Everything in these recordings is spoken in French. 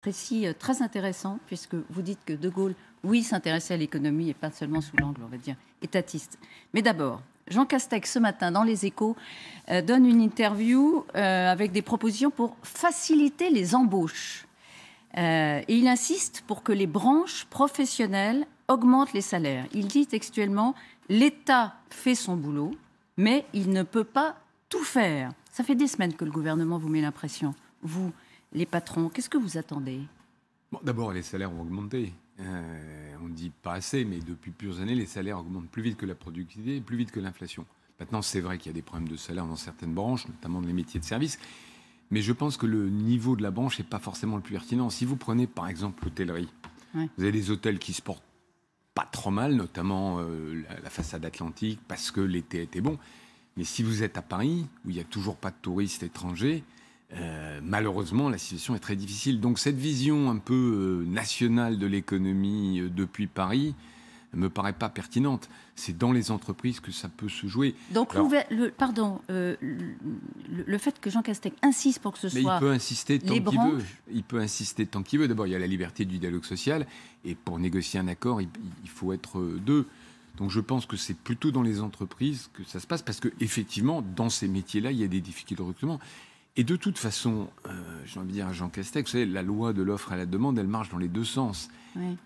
Précis euh, très intéressant, puisque vous dites que De Gaulle, oui, s'intéressait à l'économie et pas seulement sous l'angle, on va dire, étatiste. Mais d'abord, Jean Castex, ce matin, dans Les Échos, euh, donne une interview euh, avec des propositions pour faciliter les embauches. et il insiste pour que les branches professionnelles augmentent les salaires. Il dit textuellement l'État fait son boulot, mais il ne peut pas tout faire. Ça fait des semaines que le gouvernement vous met l'impression, vous, les patrons, qu'est-ce que vous attendez D'abord, les salaires ont augmenté. On euh, on dit pas assez, mais depuis plusieurs années, les salaires augmentent plus vite que la productivité plus vite que l'inflation. Maintenant, c'est vrai qu'il y a des problèmes de salaire dans certaines branches, notamment dans les métiers de service. Mais je pense que le niveau de la branche n'est pas forcément le plus pertinent. Si vous prenez par exemple l'hôtellerie, vous avez des hôtels qui se portent pas trop mal, notamment euh, la, façade atlantique, parce que l'été était bon. Mais si vous êtes à Paris, où il n'y a toujours pas de touristes étrangers, euh, malheureusement, la situation est très difficile. Donc cette vision un peu euh, nationale de l'économie euh, depuis Paris ne me paraît pas pertinente. C'est dans les entreprises que ça peut se jouer. Donc, le, pardon, le, fait que Jean Castex insiste pour que ce mais soit. Il peut insister tant qu'il veut. Il peut insister tant qu'il veut. D'abord, il y a la liberté du dialogue social. Et pour négocier un accord, il, il faut être deux. Donc je pense que c'est plutôt dans les entreprises que ça se passe, parce qu'effectivement, dans ces métiers-là, il y a des difficultés de recrutement. Et de toute façon, euh, j'ai envie de dire à Jean Castex, vous savez, la loi de l'offre à la demande, elle marche dans les deux sens.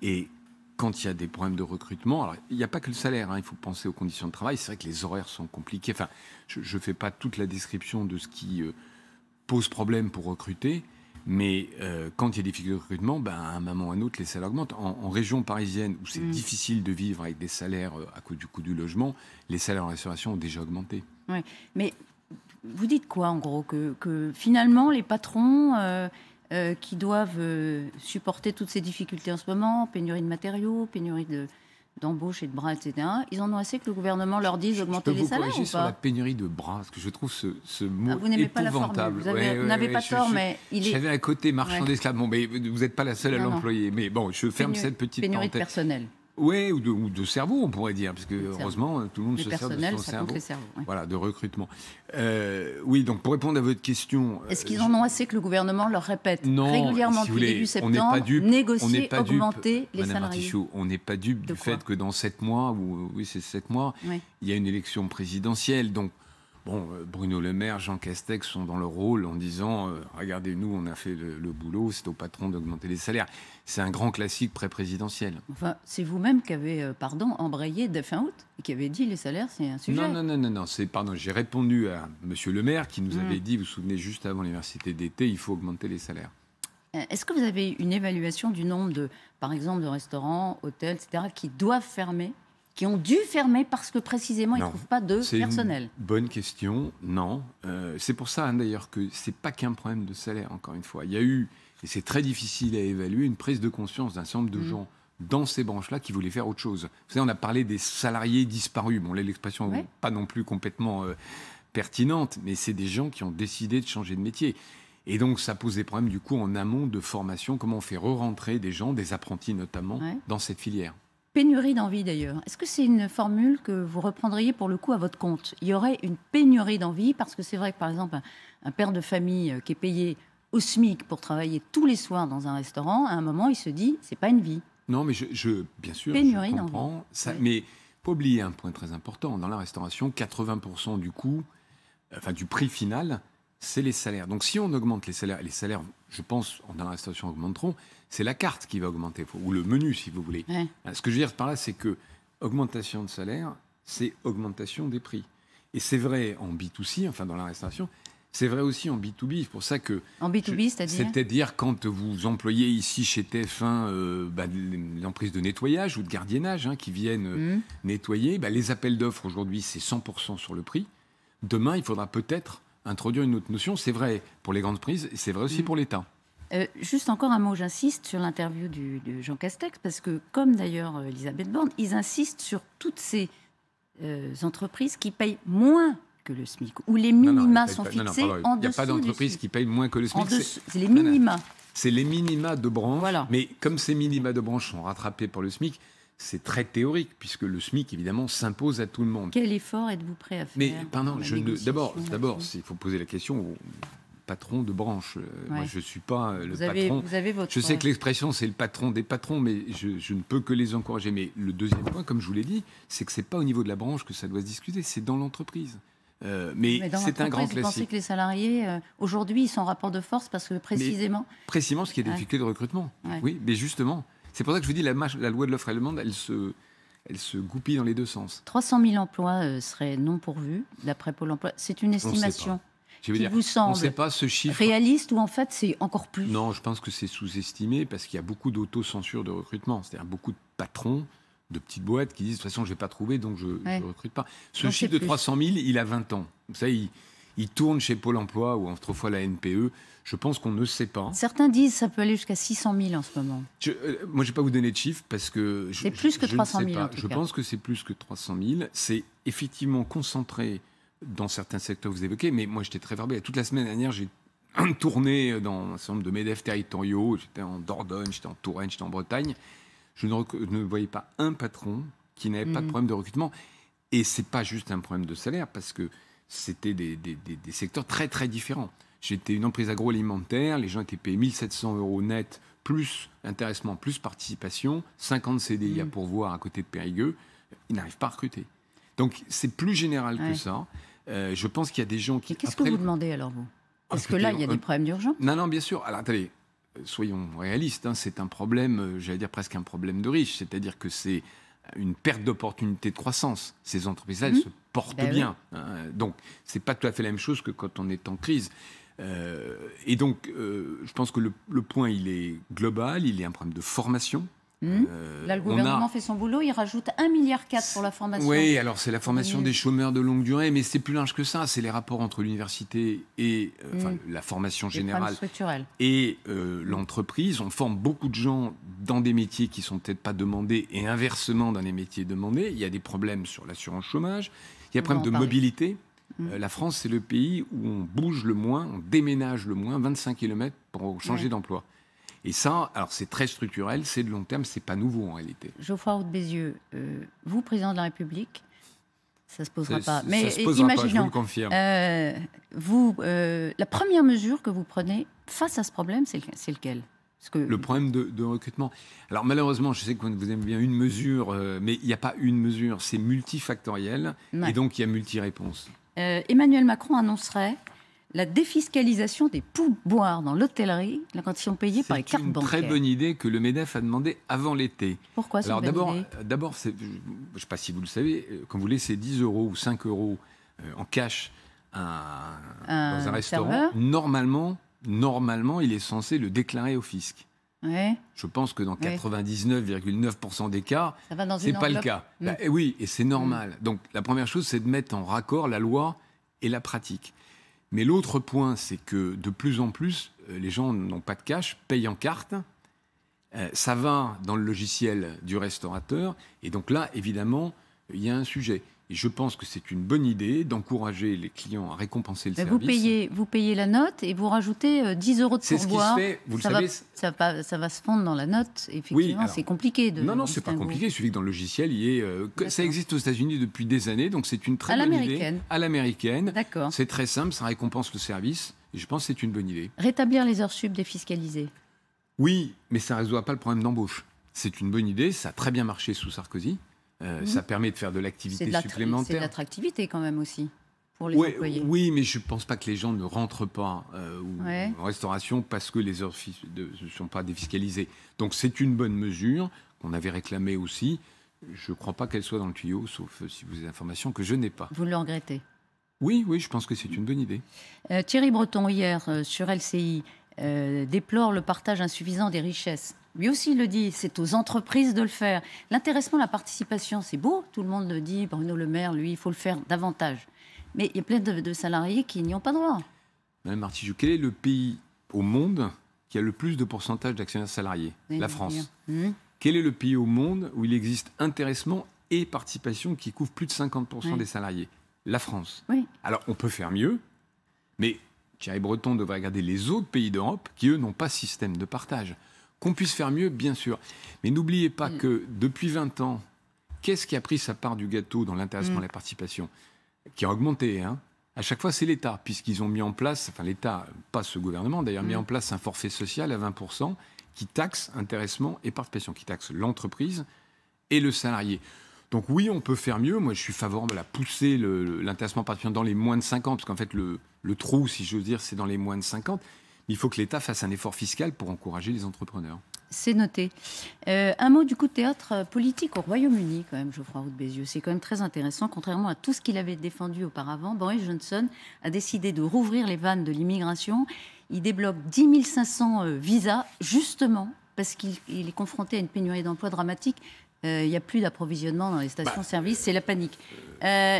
Et quand il y a des problèmes de recrutement, alors, il n'y a pas que le salaire, hein, il faut penser aux conditions de travail. C'est vrai que les horaires sont compliqués. Enfin, je ne fais pas toute la description de ce qui euh, pose problème pour recruter, mais euh, quand il y a des difficultés de recrutement, ben, à un moment ou à un autre, les salaires augmentent. En, région parisienne, où c'est mm. difficile de vivre avec des salaires à cause du coût du logement, les salaires en restauration ont déjà augmenté. Oui, mais vous dites quoi en gros que, finalement les patrons euh, euh, qui doivent euh, supporter toutes ces difficultés en ce moment, pénurie de matériaux, pénurie de d'embauche et de bras, etc. Ils en ont assez que le gouvernement leur dise d'augmenter les salaires ou pas sur la pénurie de bras, parce que je trouve ce, ah, mot ah, vous Vous n'avez pas tort, mais il est... J'avais un côté marchand d'esclaves. Bon, mais vous n'êtes pas la seule à l'employer. Mais bon, je ferme cette petite pénurie parenthèse. Pénurie de personnel. Oui, ou de, de, cerveau, on pourrait dire, parce que heureusement, tout le monde se sert de son ça cerveau. Voilà, de recrutement. Euh, oui, donc pour répondre à votre question. Euh, Est-ce qu'ils en ont assez que le gouvernement leur répète non, régulièrement depuis le début septembre on négocier, augmenter les Madame salariés On n'est pas dupe du fait que dans sept mois, oui, c'est sept mois, il y a une élection présidentielle. Donc Bon, euh, Bruno Le Maire, Jean Castex sont dans le rôle en disant euh, Regardez, nous, on a fait le, boulot, c'est au patron d'augmenter les salaires. C'est un grand classique pré-présidentiel. Enfin, c'est vous-même qui avez, euh, pardon, embrayé dès fin août et qui avez dit les salaires, c'est un sujet. Non, non, non, non, non c'est, pardon, j'ai répondu à Monsieur Le Maire qui nous hmm. avait dit Vous vous souvenez, juste avant l'université d'été, il faut augmenter les salaires. Est-ce que vous avez une évaluation du nombre de, par exemple, de restaurants, hôtels, etc., qui doivent fermer qui ont dû fermer parce que précisément ils ne trouvent pas de personnel Bonne question, non. Euh, c'est pour ça hein, d'ailleurs que ce n'est pas qu'un problème de salaire, encore une fois. Il y a eu, et c'est très difficile à évaluer, une prise de conscience d'un certain nombre de mm. gens dans ces branches-là qui voulaient faire autre chose. Vous savez, on a parlé des salariés disparus. Bon, l'expression n'est pas non plus complètement euh, pertinente, mais c'est des gens qui ont décidé de changer de métier. Et donc, ça pose des problèmes, du coup, en amont de formation. Comment on fait re-rentrer des gens, des apprentis notamment, dans cette filière Pénurie d'envie d'ailleurs. Est-ce que c'est une formule que vous reprendriez pour le coup à votre compte Il y aurait une pénurie d'envie parce que c'est vrai que par exemple un, père de famille euh, qui est payé au SMIC pour travailler tous les soirs dans un restaurant, à un moment il se dit c'est pas une vie. Non mais je, bien sûr pénurie je comprends ça, mais pas oublier un point très important dans la restauration 80% du coût, enfin du prix final, c'est les salaires. Donc si on augmente les salaires, les salaires, je pense, dans la restauration augmenteront c'est la carte qui va augmenter, ou le menu si vous voulez. Euh, ce que je veux dire par là, c'est que augmentation de salaire, c'est augmentation des prix. Et c'est vrai en B2C, enfin dans la restauration, c'est vrai aussi en B2B. C'est pour ça que. En b c'est-à-dire quand vous employez ici chez TF1 euh, bah, l'emprise de nettoyage ou de gardiennage hein, qui viennent euh, mmh. nettoyer, bah, les appels d'offres aujourd'hui, c'est 100% sur le prix. Demain, il faudra peut-être introduire une autre notion. C'est vrai pour les grandes prises, c'est vrai aussi mmh. pour l'État. Euh, juste encore un mot, j'insiste sur l'interview de Jean Castex, parce que, comme d'ailleurs euh, Elisabeth Borne, ils insistent sur toutes ces euh, entreprises qui payent moins que le SMIC, où les minima sont fixés en dessous. Il n'y a pas d'entreprise qui paye moins que le SMIC. C'est les minima. C'est les minima de branche. Mais comme ces minima de branche sont rattrapés par le SMIC, c'est très théorique, puisque le SMIC, évidemment, s'impose à tout le monde. Quel effort êtes-vous prêt à faire Mais, d'abord, d'abord, il faut poser la question, patron de branche. Euh, moi, je ne suis pas euh, le vous avez, patron. Vous avez votre je sais euh, que l'expression, c'est le patron des patrons, mais je, ne peux que les encourager. Mais le deuxième point, comme je vous l'ai dit, c'est que ce n'est pas au niveau de la branche que ça doit se discuter, c'est dans l'entreprise. mais, c'est un grand classique. Vous pensez que les salariés, aujourd'hui, ils sont en rapport de force parce que précisément... précisément, ce qui est des de recrutement. Oui, mais justement. C'est pour ça que je vous dis, la, la loi de l'offre allemande, elle se, elle se goupille dans les deux sens. 300 000 emplois seraient non pourvus, d'après Pôle emploi. C'est une estimation dire, vous semble pas ce chiffre. réaliste ou en fait c'est encore plus Non, je pense que c'est sous-estimé parce qu'il y a beaucoup d'autocensure de recrutement, c'est-à-dire beaucoup de patrons de petites boîtes qui disent de toute façon je vais pas trouvé donc je ne recrute pas. Ce chiffre de 300 000, il a 20 ans. Ça, il, il tourne chez Pôle Emploi ou autrefois la NPE. Je pense qu'on ne sait pas. Certains disent que ça peut aller jusqu'à 600 000 en ce moment. Euh, moi, je ne vais pas vous donner de chiffres parce que... C'est plus que je 300 000. je pense que c'est plus que 300 000. C'est effectivement concentré dans certains secteurs que vous évoquez, mais moi j'étais très verbé. Toute la semaine dernière, j'ai tourné dans un certain nombre de MEDEF territoriaux, j'étais en Dordogne, j'étais en Touraine, j'étais en Bretagne. Je ne, voyais pas un patron qui n'avait pas de mm. problème de recrutement. Et ce n'est pas juste un problème de salaire, parce que c'était des, des, des, secteurs très très différents. J'étais une emprise agroalimentaire, les gens étaient payés 1700 euros net, plus intéressement, plus participation, 50 CDI à mm. pourvoir à côté de Périgueux, ils n'arrivent pas à recruter. Donc c'est plus général que ça. Euh, je pense qu'il y a des gens qui. Qu'est-ce que vous demandez alors vous Est-ce ah, que là, il y a des problèmes d'urgence. Non, non, bien sûr. Alors attendez, euh, soyons réalistes. Hein. c'est un problème, euh, j'allais dire presque un problème de riches. C'est-à-dire que c'est une perte d'opportunité de croissance. Ces entreprises-là, elles mhm. se portent ben bien. Hein. donc c'est pas tout à fait la même chose que quand on est en crise. et donc, je pense que le, le, point, il est global, il est un problème de formation. Hmm euh, Là, le gouvernement fait son boulot, il rajoute 1,4 milliard pour la formation. Oui, alors c'est la formation des chômeurs de longue durée, mais c'est plus large que ça. C'est les rapports entre l'université et euh, hmm la formation générale et euh, l'entreprise. On forme beaucoup de gens dans des métiers qui sont peut-être pas demandés et inversement dans les métiers demandés. Il y a des problèmes sur l'assurance chômage, il y a des problèmes de mobilité. Hmm. La France, c'est le pays où on bouge le moins, on déménage le moins, 25 km pour changer d'emploi. Et ça, alors c'est très structurel, c'est de long terme, c'est pas nouveau en réalité. Geoffroy haute Bézieux, euh, vous, président de la République, ça se posera pas. Ça Mais se posera pas, je vous, le confirme. Euh, euh, la première mesure que vous prenez face à ce problème, c'est lequel que... Le problème de, recrutement. Alors malheureusement, je sais que vous aimez bien une mesure, mais il n'y a pas une mesure, c'est multifactoriel et donc il y a multi-réponses. Emmanuel Macron annoncerait la défiscalisation des pourboires dans l'hôtellerie, la condition payée par les cartes C'est une très bonne idée que le MEDEF a demandé avant l'été. Pourquoi Alors d'abord, euh, d'abord je ne sais pas si vous le savez, euh, quand vous laissez 10 euros ou 5 euros euh, en cash dans un restaurant, normalement, normalement, il est censé le déclarer au fisc. Je pense que dans 99,9% des cas, ce n'est pas le cas. Bah, eh oui, et c'est mm. normal. Donc la première chose, c'est de mettre en raccord la loi et la pratique. Mais l'autre point, c'est que de plus en plus, euh, les gens n'ont pas de cash, payent en carte. Euh, ça va dans le logiciel du restaurateur. Et donc là, évidemment, il y a un sujet je pense que c'est une bonne idée d'encourager les clients à récompenser le service. Vous payez, vous payez la note et vous rajoutez 10 euh, euros de pourboire. C'est ça Va, se fondre dans la note, effectivement. c'est compliqué de. Non, non, c'est pas compliqué. Il suffit que dans le logiciel, il y ait. Euh, ça existe aux États-Unis depuis des années, donc c'est une très bonne idée. À l'américaine. D'accord. C'est très simple, ça récompense le service. Et je pense que c'est une bonne idée. Rétablir les heures sub défiscalisées. Oui, mais ça ne résout pas le problème d'embauche. C'est une bonne idée, ça a très bien marché sous Sarkozy. Euh, mhm. Ça permet de faire de l'activité supplémentaire. C'est de l'attractivité quand même aussi. Pour les employés. oui, mais je ne pense pas que les gens ne rentrent pas euh, en restauration parce que les heures ne sont pas défiscalisées. Donc c'est une bonne mesure qu'on avait réclamée aussi. Je ne crois pas qu'elle soit dans le tuyau, sauf euh, si vous avez des informations que je n'ai pas. Vous le regrettez Oui, oui, je pense que c'est une bonne idée. Thierry Breton, hier, sur LCI, déplore le partage insuffisant des richesses lui aussi, le dit, c'est aux entreprises de le faire. L'intéressement, la participation, c'est beau, tout le monde le dit, Bruno Le Maire, lui, il faut le faire davantage. Mais il y a plein de, salariés qui n'y ont pas droit. Madame Martijou, quel est le pays au monde qui a le plus de pourcentage d'actionnaires salariés La France. Hmm quel est le pays au monde où il existe intéressement et participation qui couvre plus de 50% des salariés La France. Alors, on peut faire mieux, mais Thierry Breton devrait regarder les autres pays d'Europe qui, eux, n'ont pas système de partage. Qu'on puisse faire mieux, bien sûr. Mais n'oubliez pas mm. que depuis 20 ans, qu'est-ce qui a pris sa part du gâteau dans l'intéressement mm. à la participation Qui a augmenté, hein. à chaque fois, c'est l'État, puisqu'ils ont mis en place, enfin l'État, pas ce gouvernement d'ailleurs, mis mm. en place un forfait social à 20% qui taxe intéressement et participation, qui taxe l'entreprise et le salarié. Donc oui, on peut faire mieux. Moi, je suis favorable à pousser l'intéressement participation dans les moins de 50, parce qu'en fait, le, le, trou, si veux dire, c'est dans les moins de 50 il faut que l'État fasse un effort fiscal pour encourager les entrepreneurs. C'est noté. Euh, un mot du coup de théâtre euh, politique au Royaume-Uni, quand même, Geoffroy Roux Bézieux. C'est quand même très intéressant. Contrairement à tout ce qu'il avait défendu auparavant, Boris Johnson a décidé de rouvrir les vannes de l'immigration. Il débloque 10 500 euh, visas, justement, parce qu'il est confronté à une pénurie d'emplois dramatique. il n'y a plus d'approvisionnement dans les bah, stations-service, c'est la panique.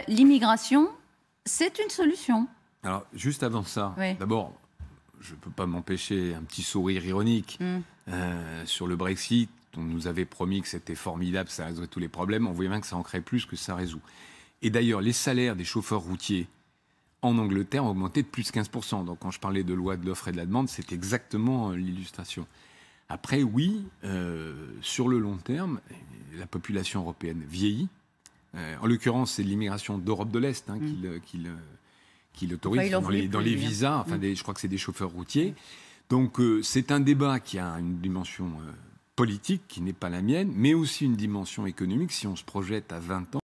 l'immigration, c'est une solution. Alors, juste avant ça, d'abord, je ne peux pas m'empêcher un petit sourire ironique mm. euh, sur le Brexit. On nous avait promis que c'était formidable, ça résoudrait tous les problèmes. On voyait bien que ça en crée plus que ça résout. Et d'ailleurs, les salaires des chauffeurs routiers en Angleterre ont augmenté de plus de 15%. Donc quand je parlais de loi de l'offre et de la demande, c'est exactement euh, l'illustration. Après, oui, euh, sur le long terme, la population européenne vieillit. en l'occurrence, c'est l'immigration d'Europe de l'Est hein, mm. qui le qui l'autorise dans, les, visas, enfin, mm. je crois que c'est des chauffeurs routiers. Mm. Donc euh, c'est un débat qui a une dimension euh, politique qui n'est pas la mienne, mais aussi une dimension économique. Si on se projette à 20 ans,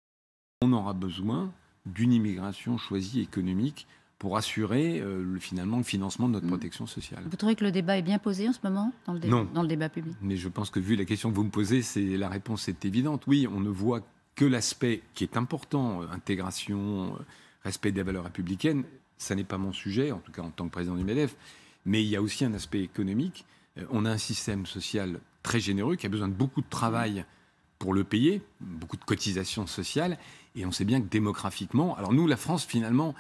on aura besoin d'une immigration choisie économique pour assurer euh, le, finalement le financement de notre mm. protection sociale. Vous trouvez que le débat est bien posé en ce moment dans le, débat, non. Dans le débat public Mais je pense que vu la question que vous me posez, c'est la réponse est évidente. Oui, on ne voit que l'aspect qui est important, intégration, respect des valeurs républicaines, ça n'est pas mon sujet, en tout cas en tant que président du MEDEF, mais il y a aussi un aspect économique. Euh, on a un système social très généreux qui a besoin de beaucoup de travail pour le payer, beaucoup de cotisations sociales, et on sait bien que démographiquement, alors nous, la France, finalement,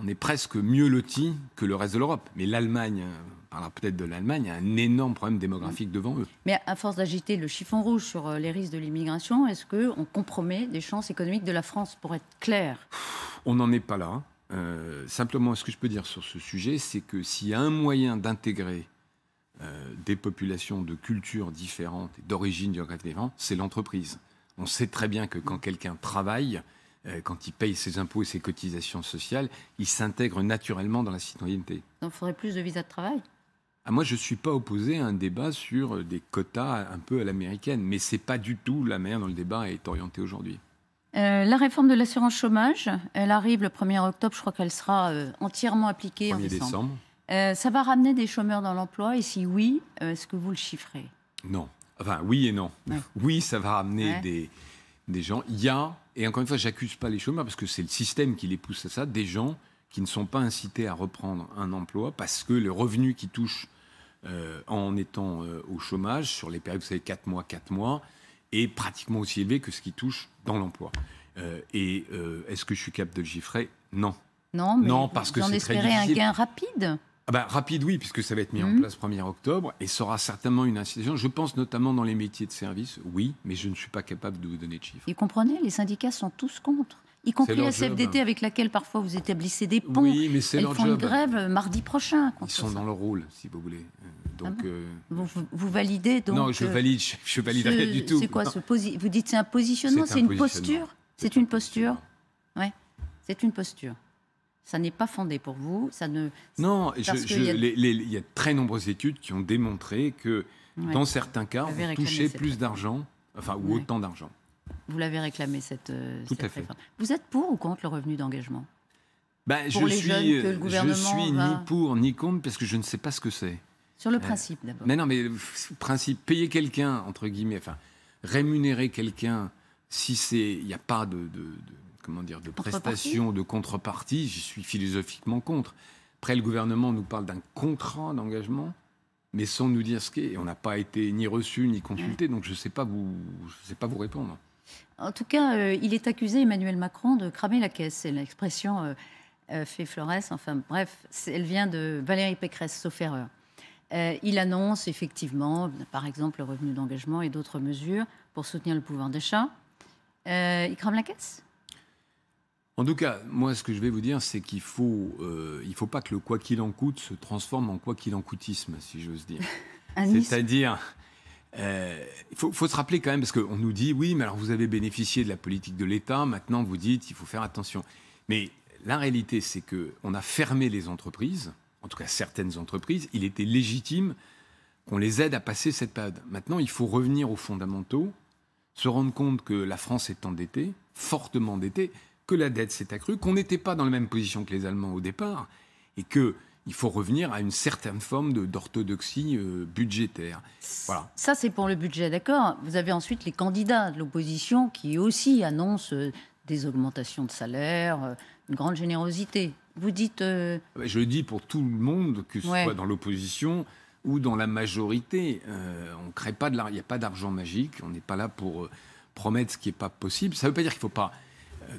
on est presque mieux loti que le reste de l'Europe. Mais l'Allemagne, euh, parlera peut-être de l'Allemagne, a un énorme problème démographique devant eux. Mais à force d'agiter le chiffon rouge sur euh, les risques de l'immigration, est-ce qu'on compromet les chances économiques de la France, pour être clair On n'en est pas là. Hein. Euh, simplement, ce que je peux dire sur ce sujet, c'est que s'il y a un moyen d'intégrer des populations de cultures différentes, d'origines différentes, c'est l'entreprise. On sait très bien que quand quelqu'un travaille, euh, quand il paye ses impôts et ses cotisations sociales, il s'intègre naturellement dans la citoyenneté. il faudrait plus de visas de travail ah, Moi, je ne suis pas opposé à un débat sur euh, des quotas un peu à l'américaine, mais ce n'est pas du tout la manière dont le débat est orienté aujourd'hui. Euh, la réforme de l'assurance chômage, elle arrive le 1er octobre, je crois qu'elle sera entièrement appliquée en décembre. ça va ramener des chômeurs dans l'emploi et si oui, est-ce que vous le chiffrez Non. Enfin, oui et non. Oui, ça va ramener des, des gens. Il y a, et encore une fois, j'accuse pas les chômeurs parce que c'est le système qui les pousse à ça, des gens qui ne sont pas incités à reprendre un emploi parce que le revenu qu'ils touchent euh, en étant euh, au chômage sur les périodes, vous savez, 4 mois, 4 mois, est pratiquement aussi élevé que ce qui touche dans l'emploi. Euh, et est-ce que je suis capable de le Non. Non, mais non parce que c'est très un gain rapide ah bah, rapide, oui, puisque ça va être mis en mhm. place 1er octobre et sera certainement une incitation. Je pense notamment dans les métiers de service, oui, mais je ne suis pas capable de vous donner de chiffres. Et comprenez, les syndicats sont tous contre y compris la CFDT avec laquelle parfois vous établissez des ponts. Oui, mais c'est leur font une grève euh, mardi prochain. Ils sont dans leur rôle, si vous voulez. Euh, ah donc, euh, vous, validez donc. Non, je valide, je, valide rien du tout. C'est quoi ce Vous dites c'est un positionnement, c'est une, une posture C'est une posture. Ouais, c'est une posture. Ça n'est pas fondé pour vous ça ne... Non, il, y a... très nombreuses études qui ont démontré que dans certains cas, on touchait plus d'argent, enfin, ou autant d'argent. Vous l'avez réclamé, cette, euh, Tout à fait. Vous êtes pour ou contre le revenu d'engagement ben, je, suis, je suis ni pour ni contre parce que je ne sais pas ce que c'est. Sur le euh, principe d'abord. Mais non, mais le principe, payer quelqu'un, entre guillemets, enfin, rémunérer quelqu'un si c'est il n'y a pas de comment dire, de prestations, de contrepartie, j'y suis philosophiquement contre. Après, le gouvernement nous parle d'un contrat d'engagement, mais sans nous dire ce qu'est. On n'a pas été ni reçu ni consulté, donc je ne sais, pas vous, je sais pas vous répondre. En tout cas, euh, il est accusé, Emmanuel Macron, de cramer la caisse. C'est l'expression euh, euh fait Flores. Enfin, bref, elle vient de Valérie Pécresse, sauf erreur. Euh, il annonce effectivement, par exemple, le revenu d'engagement et d'autres mesures pour soutenir le pouvoir d'achat. il crame la caisse en tout cas, moi, ce que je vais vous dire, c'est qu'il faut, euh, faut pas que le quoi qu'il en coûte se transforme en quoi qu'il en coûtisme, si j'ose dire. C'est-à-dire, il euh, faut, faut, se rappeler quand même, parce qu'on nous dit, oui, mais alors vous avez bénéficié de la politique de l'État, maintenant vous dites, il faut faire attention. Mais la réalité, c'est que on a fermé les entreprises, en tout cas certaines entreprises. Il était légitime qu'on les aide à passer cette période. Maintenant, il faut revenir aux fondamentaux, se rendre compte que la France est endettée, fortement endettée que la dette s'est accrue, qu'on n'était pas dans la même position que les Allemands au départ, et que il faut revenir à une certaine forme d'orthodoxie euh, budgétaire. Voilà. Ça, c'est pour le budget, d'accord. Vous avez ensuite les candidats de l'opposition qui aussi annoncent euh, des augmentations de salaire, euh, une grande générosité. Vous dites. Ah ben, je le dis pour tout le monde, que ce soit dans l'opposition ou dans la majorité, on crée pas de, il n'y a pas d'argent magique. On n'est pas là pour promettre ce qui n'est pas possible. Ça ne veut pas dire qu'il ne faut pas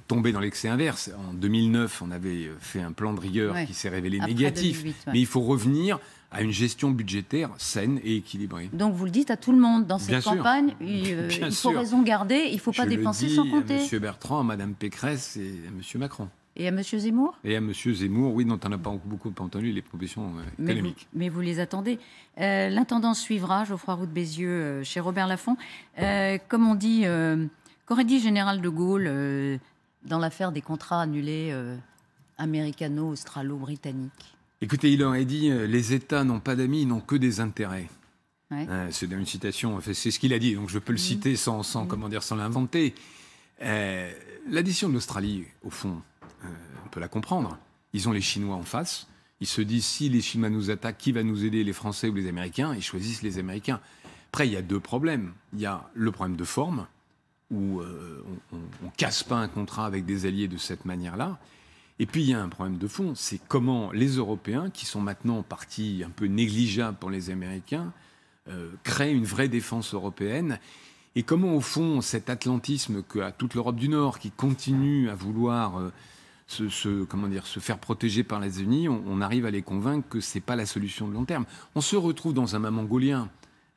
tomber dans l'excès inverse. En 2009, on avait fait un plan de rigueur qui s'est révélé négatif. Mais il faut revenir à une gestion budgétaire saine et équilibrée. Donc vous le dites à tout le monde dans cette campagne, il, euh, faut raison garder, il ne faut pas Je dépenser le dis sans compter. À Monsieur Bertrand, à Madame Pécresse et à Monsieur Macron. Et à M. Zemmour Et à M. Zemmour, oui, dont on n'a pas beaucoup entendu les propositions euh, économiques. Mais vous, les attendez. Euh, L'intendance suivra, Geoffroy Roux de Bézieux, chez Robert Laffont. comme on dit, qu'aurait dit Général de Gaulle dans l'affaire des contrats annulés euh, américano-australo-britanniques Écoutez, il aurait dit euh, les États n'ont pas d'amis, ils n'ont que des intérêts. Euh, c'est une citation, c'est ce qu'il a dit, donc je peux le mm. citer sans, sans, mm. comment dire, sans l'inventer. L'addition de l'Australie, au fond, on peut la comprendre. Ils ont les Chinois en face. Ils se disent si les Chinois nous attaquent, qui va nous aider, les Français ou les Américains Ils choisissent les Américains. Après, il y a deux problèmes. Il y a le problème de forme où euh, on ne casse pas un contrat avec des alliés de cette manière-là. Et puis il y a un problème de fond, c'est comment les Européens, qui sont maintenant en partie un peu négligeables pour les Américains, euh, créent une vraie défense européenne. Et comment, au fond, cet atlantisme qu'a toute l'Europe du Nord, qui continue à vouloir euh, se, faire protéger par les États-Unis, on, arrive à les convaincre que ce n'est pas la solution de long terme. On se retrouve dans un moment golien.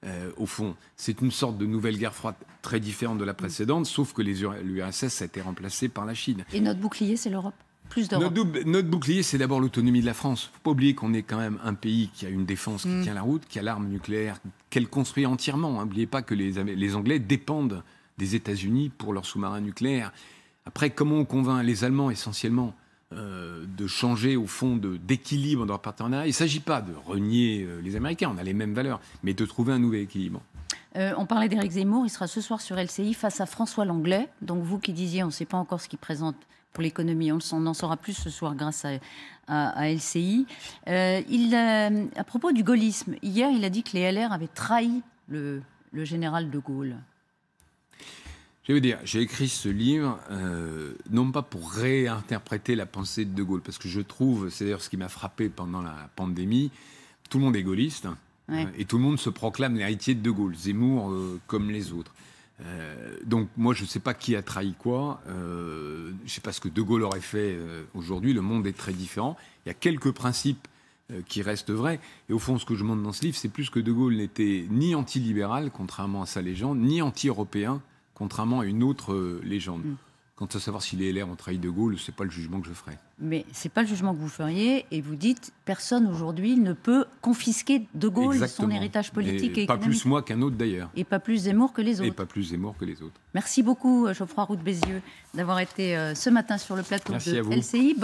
Euh, au fond. C'est une sorte de nouvelle guerre froide très différente de la précédente, sauf que l'URSS a été remplacée par la Chine. Et notre bouclier, c'est l'Europe plus d'Europe. Notre, bouclier, c'est d'abord l'autonomie de la France. Il ne faut pas oublier qu'on est quand même un pays qui a une défense qui mm. tient la route, qui a l'arme nucléaire, qu'elle construit entièrement. N'oubliez pas que les, les Anglais dépendent des États-Unis pour leurs sous-marins nucléaires. Après, comment on convainc les Allemands essentiellement euh, de changer au fond d'équilibre dans leur partenariat. Il ne s'agit pas de renier euh, les Américains, on a les mêmes valeurs, mais de trouver un nouvel équilibre. Euh, on parlait d'Eric Zemmour, il sera ce soir sur LCI face à François Langlais. Donc vous qui disiez, on ne sait pas encore ce qu'il présente pour l'économie, on, on en saura plus ce soir grâce à, LCI. à propos du gaullisme, hier il a dit que les LR avaient trahi le général de Gaulle. Je veux dire, j'ai écrit ce livre euh, non pas pour réinterpréter la pensée de De Gaulle, parce que je trouve, c'est d'ailleurs ce qui m'a frappé pendant la pandémie, tout le monde est gaulliste euh, et tout le monde se proclame l'héritier de De Gaulle, Zemmour euh, comme les autres. donc moi je ne sais pas qui a trahi quoi, je ne sais pas ce que De Gaulle aurait fait aujourd'hui, le monde est très différent, il y a quelques principes qui restent vrais, et au fond ce que je montre dans ce livre c'est plus que De Gaulle n'était ni anti-libéral, contrairement à sa légende, ni anti-européen, contrairement à une autre euh, légende. Mm. Quant à savoir si les LR ont trahi De Gaulle, ce n'est pas le jugement que je ferai. Mais ce n'est pas le jugement que vous feriez, et vous dites, personne aujourd'hui ne peut confisquer De Gaulle son héritage politique et, et Pas plus moi qu'un autre d'ailleurs. Et pas plus Zemmour que les autres. Et pas plus Zemmour que les autres. Merci beaucoup, euh, Geoffroy Roux-Bézieux, d'avoir été euh, ce matin sur le plateau de LCI.